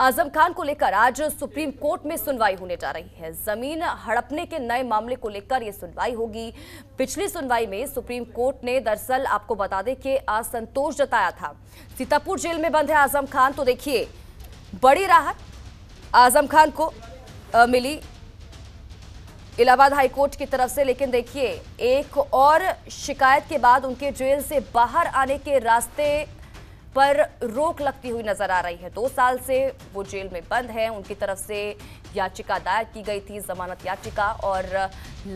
आजम खान को लेकर आज सुप्रीम कोर्ट में सुनवाई होने जा रही है जमीन हड़पने के नए मामले को लेकर यह सुनवाई होगी पिछली सुनवाई में सुप्रीम कोर्ट ने दरअसल आपको बता दें कि असंतोष जताया था सीतापुर जेल में बंद है आजम खान तो देखिए बड़ी राहत आजम खान को आ, मिली इलाहाबाद हाईकोर्ट की तरफ से लेकिन देखिए एक और शिकायत के बाद उनके जेल से बाहर आने के रास्ते पर रोक लगती हुई नजर आ रही है दो साल से वो जेल में बंद हैं उनकी तरफ से याचिका दायर की गई थी जमानत याचिका और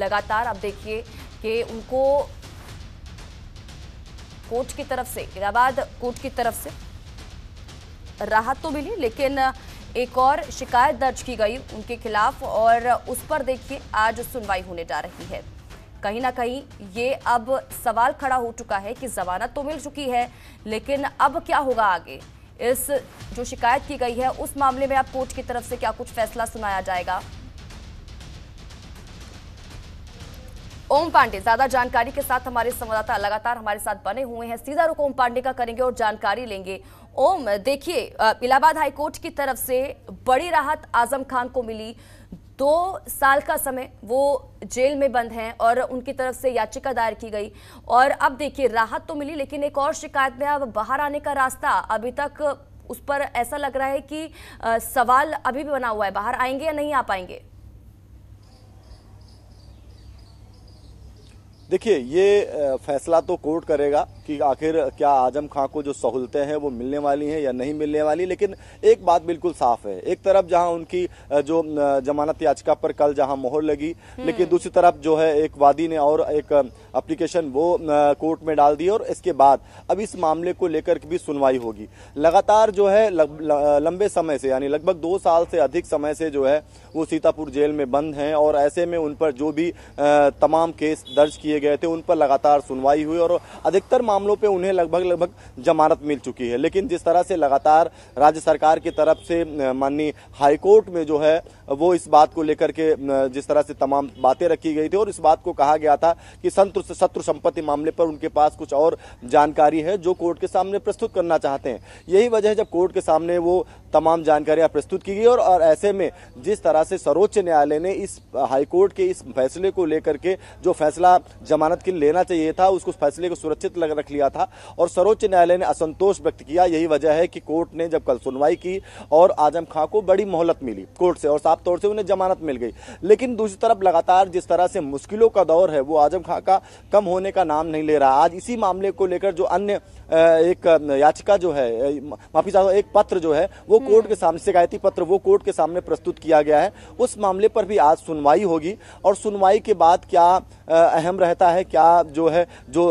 लगातार आप देखिए कि उनको कोर्ट की तरफ से इलाहाबाद कोर्ट की तरफ से राहत तो मिली लेकिन एक और शिकायत दर्ज की गई उनके खिलाफ और उस पर देखिए आज सुनवाई होने जा रही है कहीं ना कहीं ये अब सवाल खड़ा हो चुका है कि जमानत तो मिल चुकी है लेकिन अब क्या होगा आगे इस जो शिकायत की गई है उस मामले में आप कोर्ट की तरफ से क्या कुछ फैसला सुनाया जाएगा ओम पांडे ज्यादा जानकारी के साथ हमारे संवाददाता लगातार हमारे साथ बने हुए हैं सीधा रुख ओम पांडे का करेंगे और जानकारी लेंगे ओम देखिए इलाहाबाद हाईकोर्ट की तरफ से बड़ी राहत आजम खान को मिली दो साल का समय वो जेल में बंद हैं और उनकी तरफ से याचिका दायर की गई और अब देखिए राहत तो मिली लेकिन एक और शिकायत में अब बाहर आने का रास्ता अभी तक उस पर ऐसा लग रहा है कि सवाल अभी भी बना हुआ है बाहर आएंगे या नहीं आ पाएंगे देखिए ये फैसला तो कोर्ट करेगा कि आखिर क्या आजम खां को जो सहूलतें हैं वो मिलने वाली हैं या नहीं मिलने वाली लेकिन एक बात बिल्कुल साफ है एक तरफ जहां उनकी जो जमानत याचिका पर कल जहां मोहर लगी हम्म। लेकिन दूसरी तरफ जो है एक वादी ने और एक अप्लीकेशन वो कोर्ट में डाल दी और इसके बाद अब इस मामले को लेकर भी सुनवाई होगी लगातार जो है लग, लंबे समय से यानी लगभग दो साल से अधिक समय से जो है वो सीतापुर जेल में बंद हैं और ऐसे में उन पर जो भी तमाम केस दर्ज किए गए थे उन पर लगातार सुनवाई हुई और अधिकतर मामलों पर उन्हें लगभग लगभग जमानत मिल चुकी है लेकिन जिस तरह से लगातार राज्य सरकार की तरफ से माननीय हाईकोर्ट में जो है वो इस बात को लेकर के जिस तरह से तमाम बातें रखी गई थी और इस बात को कहा गया था कि संत शत्रु तो शत्रु संपत्ति मामले पर उनके पास कुछ और जानकारी है जो कोर्ट के सामने प्रस्तुत करना चाहते हैं यही वजह है जब कोर्ट के सामने वो तमाम जानकारियां प्रस्तुत की गई और, और ऐसे में जिस तरह से सर्वोच्च न्यायालय ने इस हाईकोर्ट के इस फैसले को लेकर के जो फैसला जमानत के लेना चाहिए था उसको फैसले को सुरक्षित लग रख लिया था और सर्वोच्च न्यायालय ने असंतोष व्यक्त किया यही वजह है कि कोर्ट ने जब कल सुनवाई की और आजम खां को बड़ी मोहलत मिली कोर्ट से और साफ तौर से उन्हें जमानत मिल गई लेकिन दूसरी तरफ लगातार जिस तरह से मुश्किलों का दौर है वो आजम खां का कम होने का नाम नहीं ले रहा आज इसी मामले को लेकर जो अन्य एक याचिका जो है माफी साहब एक पत्र जो है वो कोर्ट के हम्म। सामने शिकायती पत्र वो कोर्ट के सामने प्रस्तुत किया गया है उस मामले पर भी आज सुनवाई होगी और सुनवाई के बाद क्या अहम रहता है क्या जो है जो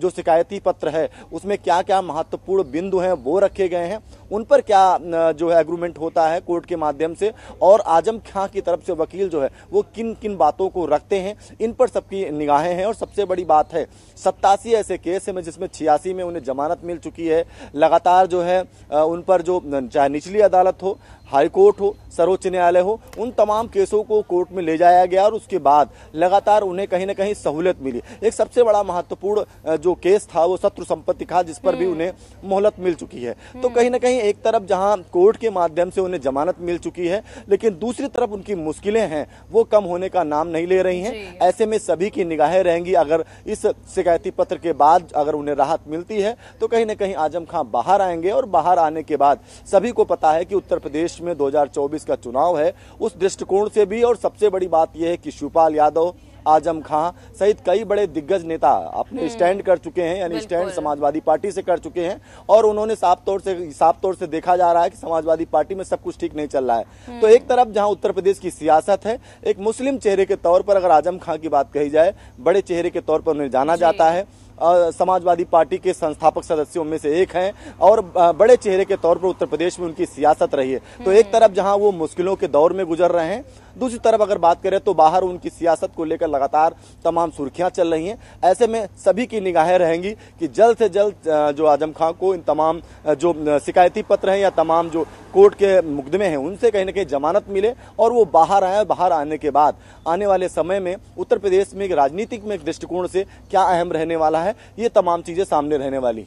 जो शिकायती पत्र है उसमें क्या क्या महत्वपूर्ण बिंदु हैं वो रखे गए हैं उन पर क्या जो है एग्रीमेंट होता है कोर्ट के माध्यम से और आजम खां की तरफ से वकील जो है वो किन किन बातों को रखते हैं इन पर सबकी निगाहें हैं और सबसे बड़ी बात है सत्तासी ऐसे केस हैं जिसमें छियासी में उन्हें जमानत मिल चुकी है लगातार जो है उन पर जो चाहे निचली अदालत हो हाईकोर्ट हो सर्वोच्च न्यायालय हो उन तमाम केसों को कोर्ट में ले जाया गया और उसके बाद लगातार उन्हें कहीं ना कहीं सहूलियत मिली एक सबसे बड़ा महत्वपूर्ण जो केस था वो शत्रु संपत्ति था जिस पर भी हम्म। उन्हें मोहलत मिल चुकी है तो हम्म। कहीं ना कहीं एक तरफ जहाँ कोर्ट के माध्यम से उन्हें जमानत मिल चुकी है लेकिन दूसरी तरफ उनकी मुश्किलें हैं वो कम होने का नाम नहीं ले रही हैं ऐसे में सभी की निगाहें रहेंगी अगर इस शिकायती पत्र के बाद अगर उन्हें राहत मिलती है तो कहीं ना कहीं आजम खां बाहर आएंगे और बाहर आने के बाद सभी को पता है कि उत्तर प्रदेश महाराष्ट्र में 2024 का चुनाव है उस दृष्टिकोण से भी और सबसे बड़ी बात यह है कि शिवपाल यादव आजम खां सहित कई बड़े दिग्गज नेता अपने हम्म। स्टैंड कर चुके हैं यानी स्टैंड समाजवादी पार्टी से कर चुके हैं और उन्होंने साफ तौर से साफ तौर से देखा जा रहा है कि समाजवादी पार्टी में सब कुछ ठीक नहीं चल रहा है तो एक हम्म। तरफ जहां उत्तर प्रदेश की सियासत है एक मुस्लिम चेहरे के तौर पर अगर आजम खां की बात कही जाए बड़े चेहरे के तौर पर उन्हें जाना जाता है समाजवादी पार्टी के संस्थापक सदस्यों में से एक हैं और बड़े चेहरे के तौर पर उत्तर प्रदेश में उनकी सियासत रही है तो एक हम्म। तरफ जहाँ वो मुश्किलों के दौर में गुजर रहे हैं दूसरी तरफ अगर बात करें तो बाहर उनकी सियासत को लेकर लगातार तमाम सुर्खियां चल रही हैं ऐसे में सभी की निगाहें रहेंगी कि जल्द से जल्द जो आजम खां को इन तमाम जो शिकायती पत्र हैं या तमाम जो कोर्ट के मुकदमे हैं उनसे कहीं ना कहीं जमानत मिले और वो बाहर आए बाहर आने के बाद आने वाले समय में उत्तर प्रदेश में एक राजनीतिक में एक दृष्टिकोण से क्या अहम रहने वाला है ये तमाम चीजें सामने रहने वाली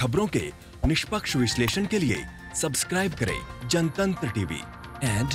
खबरों के निष्पक्ष विश्लेषण के लिए सब्सक्राइब करें जनतंत्र टीवी एंड